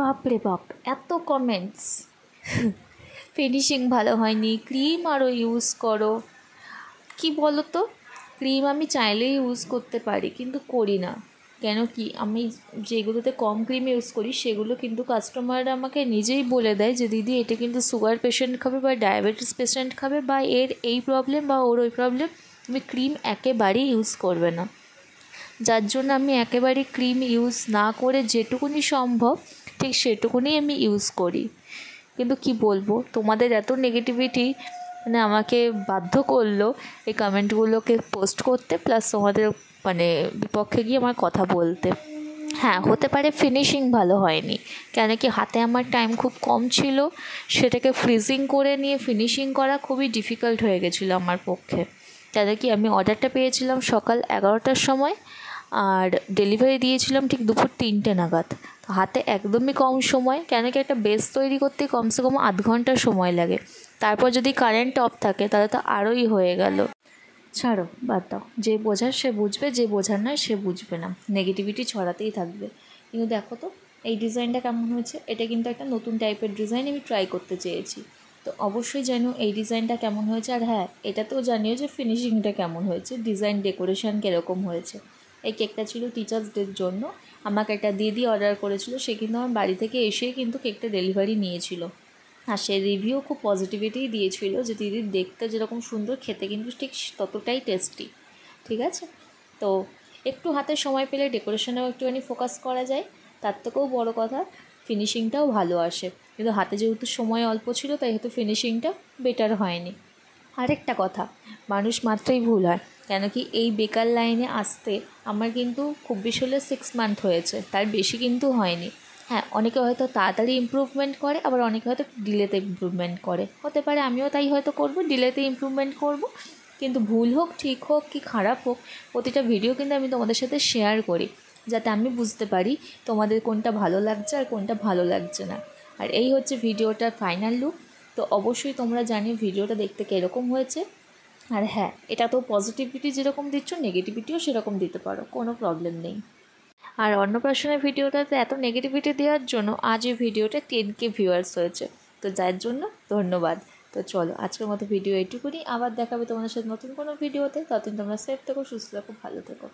বাপরে বাপ এত কমেন্টস ফিনিশিং ভালো হয়নি ক্রিম আরও ইউজ করো কি বলো তো ক্রিম আমি চাইলেই ইউজ করতে পারি কিন্তু করি না কেন কি আমি যেগুলোতে কম ক্রিম ইউজ করি সেগুলো কিন্তু কাস্টমাররা আমাকে নিজেই বলে দেয় যে দিদি এটা কিন্তু সুগার পেশেন্ট খাবে বা ডায়াবেটিস পেশেন্ট খাবে বা এর এই প্রবলেম বা ওর ওই প্রবলেম তুমি ক্রিম একেবারেই ইউজ করবে না যার জন্য আমি একেবারে ক্রিম ইউজ না করে যেটুকুনি সম্ভব ঠিক সেটুকুনি আমি ইউজ করি কিন্তু কি বলবো তোমাদের এত নেগেটিভিটি মানে আমাকে বাধ্য করলো এই কমেন্টগুলোকে পোস্ট করতে প্লাস তোমাদের মানে বিপক্ষে গিয়ে আমার কথা বলতে হ্যাঁ হতে পারে ফিনিশিং ভালো হয়নি কেন কি হাতে আমার টাইম খুব কম ছিল সেটাকে ফ্রিজিং করে নিয়ে ফিনিশিং করা খুবই ডিফিকাল্ট হয়ে গেছিলো আমার পক্ষে কেন কি আমি অর্ডারটা পেয়েছিলাম সকাল এগারোটার সময় আর ডেলিভারি দিয়েছিলাম ঠিক দুপুর তিনটে নাগাদ হাতে একদমই কম সময় কেন কি একটা বেস তৈরি করতে কমসে কম আধ ঘন্টা সময় লাগে তারপর যদি কারেন্ট অফ থাকে তাহলে তো আরোই হয়ে গেল ছাড়ো বাদ দাও যে বোঝার সে বুঝবে যে বোঝার নয় সে বুঝবে না নেগেটিভিটি ছড়াতেই থাকবে কিন্তু দেখো তো এই ডিজাইনটা কেমন হয়েছে এটা কিন্তু একটা নতুন টাইপের ডিজাইন আমি ট্রাই করতে চেয়েছি তো অবশ্যই জানো এই ডিজাইনটা কেমন হয়েছে আর হ্যাঁ এটা তো জানিও যে ফিনিশিংটা কেমন হয়েছে ডিজাইন ডেকোরেশন কীরকম হয়েছে এই কেকটা ছিল টিচার্স ডের জন্য আমাকে একটা দিদি অর্ডার করেছিল সে কিন্তু আমার বাড়ি থেকে এসেই কিন্তু কেকটা ডেলিভারি নিয়েছিল আর সে রিভিউ খুব পজিটিভিটিই দিয়েছিল যে দিদি দেখতে যেরকম সুন্দর খেতে কিন্তু ঠিক ততটাই টেস্টি ঠিক আছে তো একটু হাতে সময় পেলে ডেকোরেশনেও একটুখানি ফোকাস করা যায় তার থেকেও বড়ো কথা ফিনিশিংটাও ভালো আসে কিন্তু হাতে যেহেতু সময় অল্প ছিল তাই হয়তো ফিনিশিংটা বেটার হয়নি আরেকটা কথা মানুষ মাত্রই ভুল হয় কেন কি এই বেকার লাইনে আসতে আমার কিন্তু খুব বেশি হলে সিক্স মান্থ হয়েছে তার বেশি কিন্তু হয়নি হ্যাঁ অনেকে হয়তো তাড়াতাড়ি ইম্প্রুভমেন্ট করে আবার অনেকে হয়তো ডিলেতে ইম্প্রুভমেন্ট করে হতে পারে আমিও তাই হয়তো করব ডিলেতে ইম্প্রুভমেন্ট করব কিন্তু ভুল হোক ঠিক হোক কি খারাপ হোক প্রতিটা ভিডিও কিন্তু আমি তোমাদের সাথে শেয়ার করি যাতে আমি বুঝতে পারি তোমাদের কোনটা ভালো লাগছে আর কোনটা ভালো লাগছে না আর এই হচ্ছে ভিডিওটার ফাইনাল লুক তো অবশ্যই তোমরা জানি ভিডিওটা দেখতে কীরকম হয়েছে আর হ্যাঁ এটা তো পজিটিভিটি যেরকম দিচ্ছ নেগেটিভিটিও সেরকম দিতে পারো কোনো প্রবলেম নেই আর অন্নপ্রাশনের ভিডিওটাতে এত নেগেটিভিটি দেওয়ার জন্য আজ এই ভিডিওটা টেন কে ভিউয়ার্স হয়েছে তো যার জন্য ধন্যবাদ তো চলো আজকের মতো ভিডিও এটুকুনি আবার দেখাবে তোমাদের সাথে নতুন কোনো ভিডিওতে ততদিন তোমরা সেফ থেকো সুস্থ থাকো ভালো থেকো